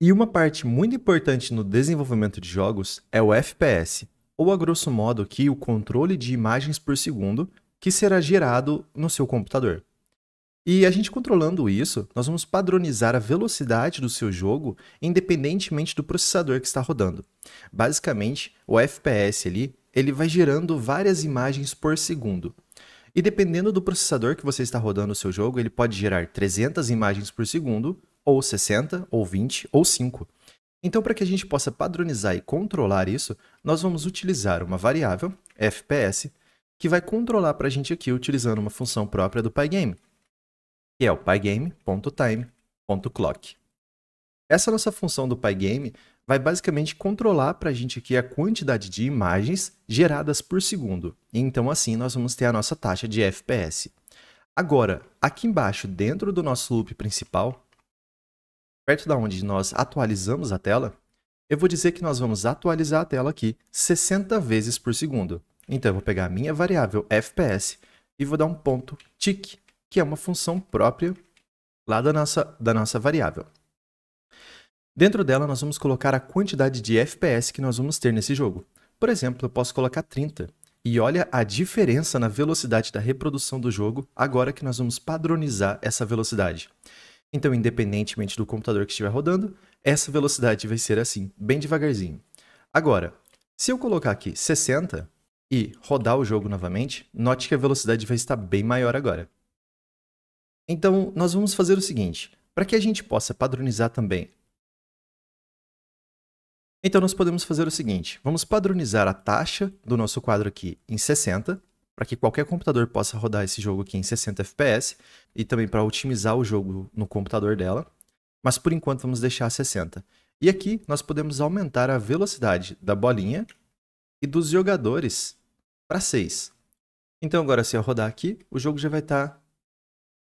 E uma parte muito importante no desenvolvimento de jogos é o FPS, ou a grosso modo aqui o controle de imagens por segundo que será gerado no seu computador. E a gente controlando isso, nós vamos padronizar a velocidade do seu jogo independentemente do processador que está rodando. Basicamente, o FPS ali, ele vai gerando várias imagens por segundo. E dependendo do processador que você está rodando o seu jogo, ele pode gerar 300 imagens por segundo ou 60, ou 20, ou 5. Então, para que a gente possa padronizar e controlar isso, nós vamos utilizar uma variável, fps, que vai controlar para a gente aqui utilizando uma função própria do Pygame, que é o pygame.time.clock. Essa nossa função do Pygame vai basicamente controlar para a gente aqui a quantidade de imagens geradas por segundo. Então, assim, nós vamos ter a nossa taxa de FPS. Agora, aqui embaixo, dentro do nosso loop principal, perto da onde nós atualizamos a tela, eu vou dizer que nós vamos atualizar a tela aqui 60 vezes por segundo. Então eu vou pegar a minha variável FPS e vou dar um ponto tick, que é uma função própria lá da nossa, da nossa variável. Dentro dela, nós vamos colocar a quantidade de FPS que nós vamos ter nesse jogo. Por exemplo, eu posso colocar 30. E olha a diferença na velocidade da reprodução do jogo agora que nós vamos padronizar essa velocidade. Então, independentemente do computador que estiver rodando, essa velocidade vai ser assim, bem devagarzinho. Agora, se eu colocar aqui 60 e rodar o jogo novamente, note que a velocidade vai estar bem maior agora. Então, nós vamos fazer o seguinte, para que a gente possa padronizar também então, nós podemos fazer o seguinte: vamos padronizar a taxa do nosso quadro aqui em 60 para que qualquer computador possa rodar esse jogo aqui em 60 FPS e também para otimizar o jogo no computador dela. Mas por enquanto vamos deixar a 60. E aqui nós podemos aumentar a velocidade da bolinha e dos jogadores para 6. Então agora se eu rodar aqui, o jogo já vai estar tá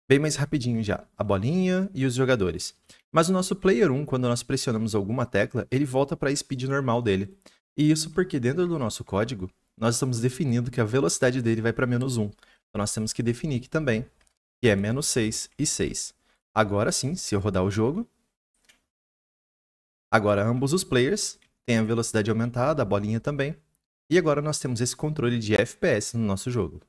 bem mais rapidinho já. A bolinha e os jogadores. Mas o nosso Player 1, quando nós pressionamos alguma tecla, ele volta para a speed normal dele. E isso porque dentro do nosso código, nós estamos definindo que a velocidade dele vai para menos 1. Então, nós temos que definir aqui também, que é menos 6 e 6. Agora sim, se eu rodar o jogo, agora ambos os players têm a velocidade aumentada, a bolinha também. E agora nós temos esse controle de FPS no nosso jogo.